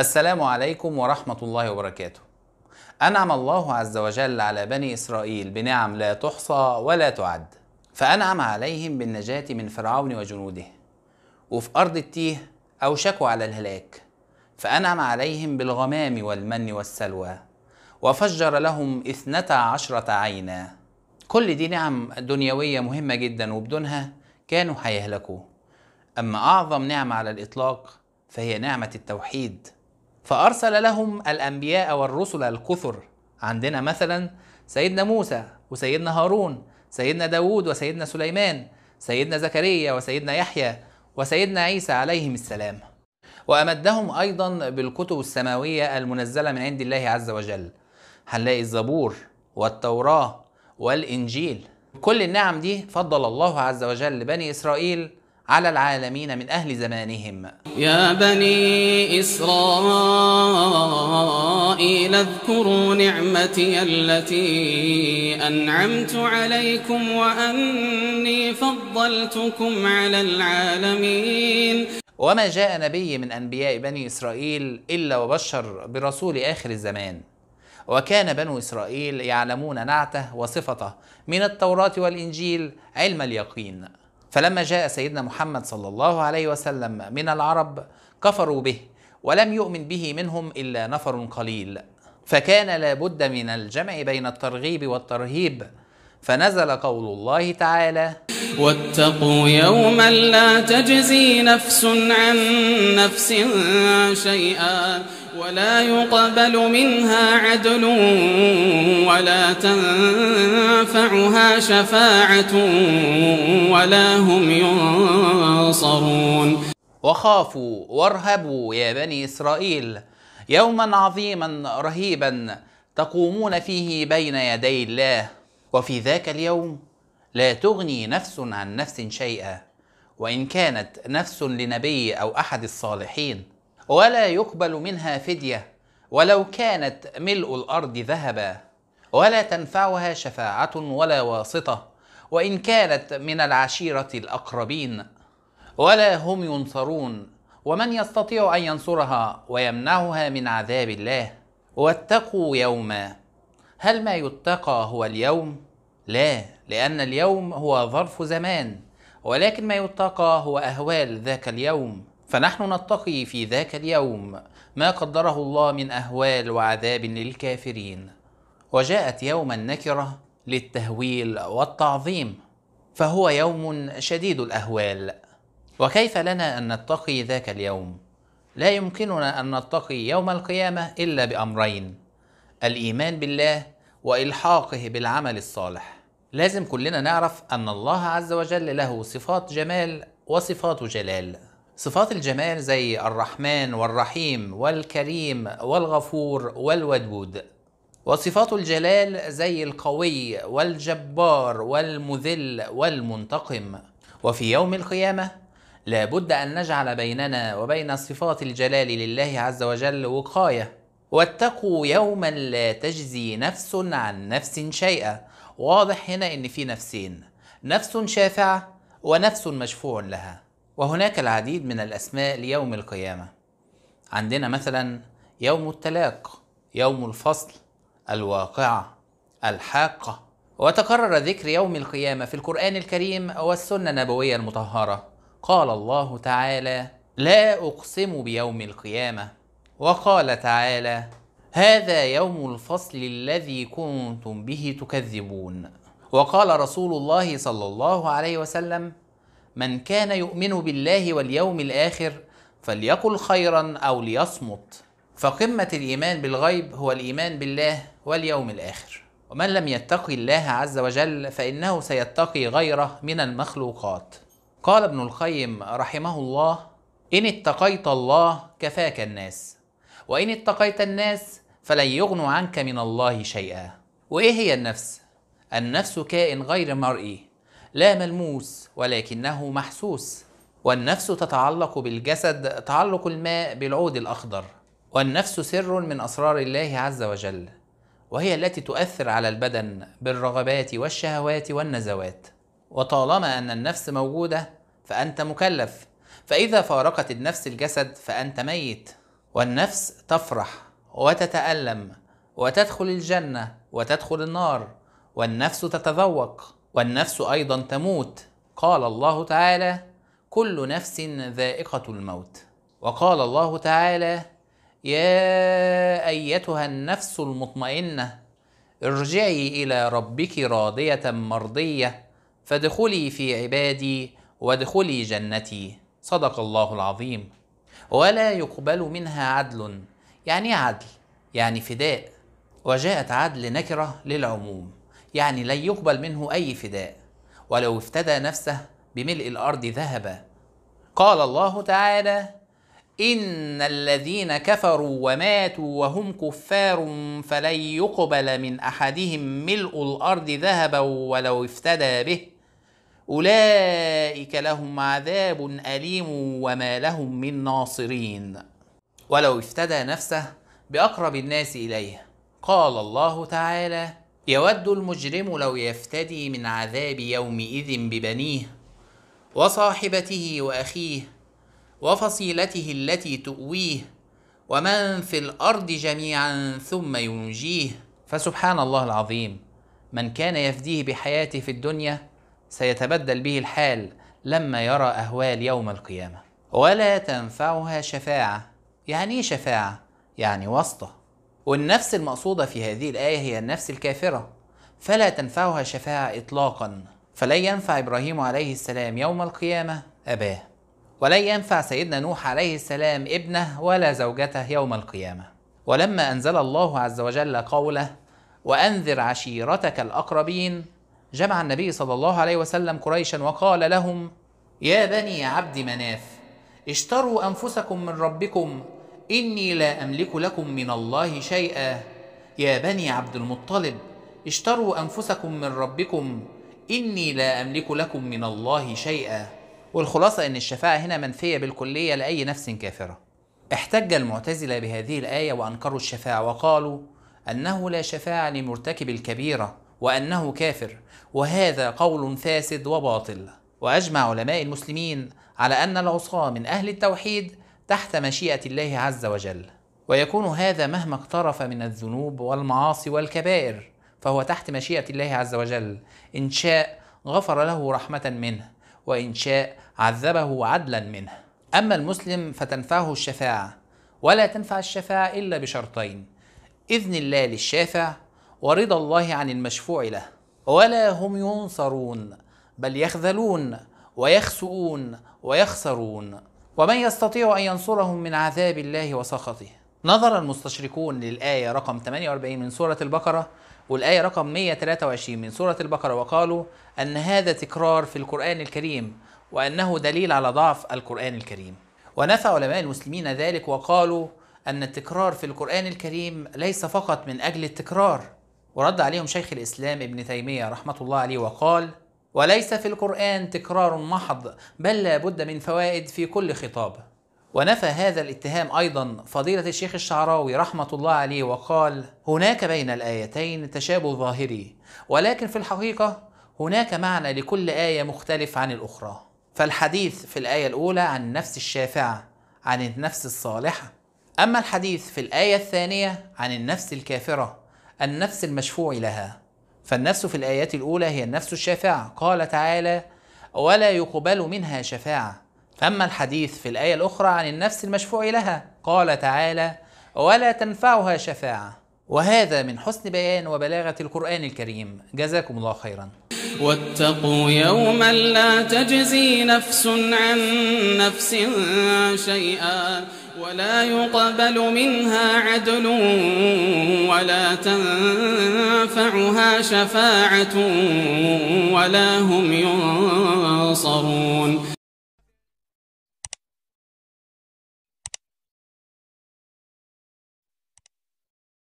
السلام عليكم ورحمة الله وبركاته. أنعم الله عز وجل على بني إسرائيل بنعم لا تحصى ولا تعد، فأنعم عليهم بالنجاة من فرعون وجنوده، وفي أرض التيه أوشكوا على الهلاك، فأنعم عليهم بالغمام والمن والسلوى، وفجر لهم اثنتا عشرة عينا. كل دي نعم دنيوية مهمة جدا وبدونها كانوا هيهلكوا. أما أعظم نعمة على الإطلاق فهي نعمة التوحيد فأرسل لهم الأنبياء والرسل الكثر عندنا مثلا سيدنا موسى وسيدنا هارون سيدنا داود وسيدنا سليمان سيدنا زكريا وسيدنا يحيى وسيدنا عيسى عليهم السلام وأمدهم أيضا بالكتب السماوية المنزلة من عند الله عز وجل هنلاقي الزبور والتوراة والإنجيل كل النعم دي فضل الله عز وجل لبني إسرائيل على العالمين من أهل زمانهم يا بني إسرائيل اذكروا نعمتي التي أنعمت عليكم وأني فضلتكم على العالمين وما جاء نبي من أنبياء بني إسرائيل إلا وبشر برسول آخر الزمان وكان بنو إسرائيل يعلمون نعته وصفته من التوراة والإنجيل علم اليقين فلما جاء سيدنا محمد صلى الله عليه وسلم من العرب كفروا به ولم يؤمن به منهم الا نفر قليل فكان لابد من الجمع بين الترغيب والترهيب فنزل قول الله تعالى واتقوا يوما لا تجزي نفس عن نفس شيئا ولا يقبل منها عدل ولا تنفعها شفاعة ولا هم ينصرون وخافوا وارهبوا يا بني إسرائيل يوما عظيما رهيبا تقومون فيه بين يدي الله وفي ذاك اليوم لا تغني نفس عن نفس شيئا وإن كانت نفس لنبي أو أحد الصالحين ولا يقبل منها فديه ولو كانت ملء الارض ذهبا ولا تنفعها شفاعه ولا واسطه وان كانت من العشيره الاقربين ولا هم ينصرون ومن يستطيع ان ينصرها ويمنعها من عذاب الله واتقوا يوما هل ما يتقى هو اليوم لا لان اليوم هو ظرف زمان ولكن ما يتقى هو اهوال ذاك اليوم فنحن نتقي في ذاك اليوم ما قدره الله من اهوال وعذاب للكافرين وجاءت يوم النكره للتهويل والتعظيم فهو يوم شديد الاهوال وكيف لنا ان نتقي ذاك اليوم لا يمكننا ان نتقي يوم القيامه الا بامرين الايمان بالله والحاقه بالعمل الصالح لازم كلنا نعرف ان الله عز وجل له صفات جمال وصفات جلال صفات الجمال زي الرحمن والرحيم والكريم والغفور والودود وصفات الجلال زي القوي والجبار والمذل والمنتقم وفي يوم القيامه لابد ان نجعل بيننا وبين صفات الجلال لله عز وجل وقايه واتقوا يوما لا تجزي نفس عن نفس شيئا واضح هنا ان في نفسين نفس شافعه ونفس مشفوع لها وهناك العديد من الأسماء ليوم القيامة عندنا مثلا يوم التلاق يوم الفصل الواقعة الحاقة وتكرر ذكر يوم القيامة في القرآن الكريم والسنة النبوية المطهرة قال الله تعالى لا أقسم بيوم القيامة وقال تعالى هذا يوم الفصل الذي كنتم به تكذبون وقال رسول الله صلى الله عليه وسلم من كان يؤمن بالله واليوم الاخر فليقل خيرا او ليصمت فقمه الايمان بالغيب هو الايمان بالله واليوم الاخر ومن لم يتقي الله عز وجل فانه سيتقي غيره من المخلوقات قال ابن القيم رحمه الله ان اتقيت الله كفاك الناس وان اتقيت الناس فلن يغنوا عنك من الله شيئا وايه هي النفس النفس كائن غير مرئي لا ملموس ولكنه محسوس والنفس تتعلق بالجسد تعلق الماء بالعود الأخضر والنفس سر من أسرار الله عز وجل وهي التي تؤثر على البدن بالرغبات والشهوات والنزوات وطالما أن النفس موجودة فأنت مكلف فإذا فارقت النفس الجسد فأنت ميت والنفس تفرح وتتألم وتدخل الجنة وتدخل النار والنفس تتذوق والنفس ايضا تموت قال الله تعالى كل نفس ذائقه الموت وقال الله تعالى يا ايتها النفس المطمئنه ارجعي الى ربك راضيه مرضيه فادخلي في عبادي وادخلي جنتي صدق الله العظيم ولا يقبل منها عدل يعني إيه عدل يعني فداء وجاءت عدل نكره للعموم يعني لن يقبل منه أي فداء ولو افتدى نفسه بملء الأرض ذهبا قال الله تعالى إن الذين كفروا وماتوا وهم كفار فلن يقبل من أحدهم ملء الأرض ذهبا ولو افتدى به أولئك لهم عذاب أليم وما لهم من ناصرين ولو افتدى نفسه بأقرب الناس إليه قال الله تعالى يود المجرم لو يفتدي من عذاب يومئذ ببنيه وصاحبته واخيه وفصيلته التي تؤويه ومن في الارض جميعا ثم ينجيه فسبحان الله العظيم من كان يفديه بحياته في الدنيا سيتبدل به الحال لما يرى اهوال يوم القيامه ولا تنفعها شفاعه يعني إيه شفاعه يعني واسطه والنفس المقصودة في هذه الآية هي النفس الكافرة فلا تنفعها شفاعة إطلاقا فلن ينفع إبراهيم عليه السلام يوم القيامة أباه ولن ينفع سيدنا نوح عليه السلام ابنه ولا زوجته يوم القيامة ولما أنزل الله عز وجل قوله وأنذر عشيرتك الأقربين جمع النبي صلى الله عليه وسلم قريشا وقال لهم يا بني عبد مناف اشتروا أنفسكم من ربكم إني لا أملك لكم من الله شيئا يا بني عبد المطلب اشتروا أنفسكم من ربكم إني لا أملك لكم من الله شيئا والخلاصة أن الشفاعة هنا منفية بالكلية لأي نفس كافرة احتج المعتزلة بهذه الآية وأنكروا الشفاعة وقالوا أنه لا شفاعة لمرتكب الكبيرة وأنه كافر وهذا قول فاسد وباطل وأجمع علماء المسلمين على أن العصاة من أهل التوحيد تحت مشيئة الله عز وجل ويكون هذا مهما اقترف من الذنوب والمعاصي والكبائر فهو تحت مشيئة الله عز وجل إن شاء غفر له رحمة منه وإن شاء عذبه عدلا منه أما المسلم فتنفعه الشفاعة ولا تنفع الشفاعة إلا بشرطين إذن الله للشافع ورضا الله عن المشفوع له ولا هم ينصرون بل يخذلون ويخسؤون ويخسرون ومن يستطيع أن ينصرهم من عذاب الله وسخطه نظر المستشرقون للآية رقم 48 من سورة البقرة والآية رقم 123 من سورة البقرة وقالوا أن هذا تكرار في القرآن الكريم وأنه دليل على ضعف القرآن الكريم ونفى علماء المسلمين ذلك وقالوا أن التكرار في القرآن الكريم ليس فقط من أجل التكرار ورد عليهم شيخ الإسلام ابن تيمية رحمة الله عليه وقال وليس في القرآن تكرار محض بل لا بد من فوائد في كل خطاب ونفى هذا الاتهام أيضا فضيلة الشيخ الشعراوي رحمة الله عليه وقال هناك بين الآيتين تشابه ظاهري ولكن في الحقيقة هناك معنى لكل آية مختلف عن الأخرى فالحديث في الآية الأولى عن النفس الشافعة عن النفس الصالحة أما الحديث في الآية الثانية عن النفس الكافرة النفس المشفوع لها فالنفس في الآيات الأولى هي النفس الشافعة قال تعالى ولا يقبل منها شفاعة أما الحديث في الآية الأخرى عن النفس المشفوع لها قال تعالى ولا تنفعها شفاعة وهذا من حسن بيان وبلاغة القرآن الكريم جزاكم الله خيرا واتقوا يوما لا تجزي نفس عن نفس شيئا ولا يقبل منها عدل ولا تنفعها شفاعة ولا هم ينصرون